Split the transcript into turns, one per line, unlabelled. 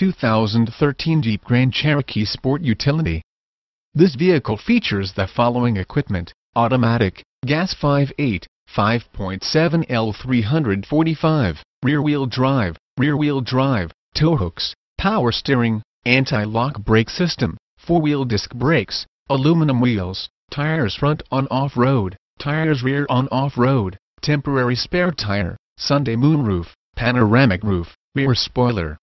2013 Jeep Grand Cherokee Sport Utility. This vehicle features the following equipment, automatic, gas 5.8, 5.7 L345, rear-wheel drive, rear-wheel drive, tow hooks, power steering, anti-lock brake system, four-wheel disc brakes, aluminum wheels, tires front on off-road, tires rear on off-road, temporary spare tire, Sunday moonroof, panoramic roof, rear spoiler,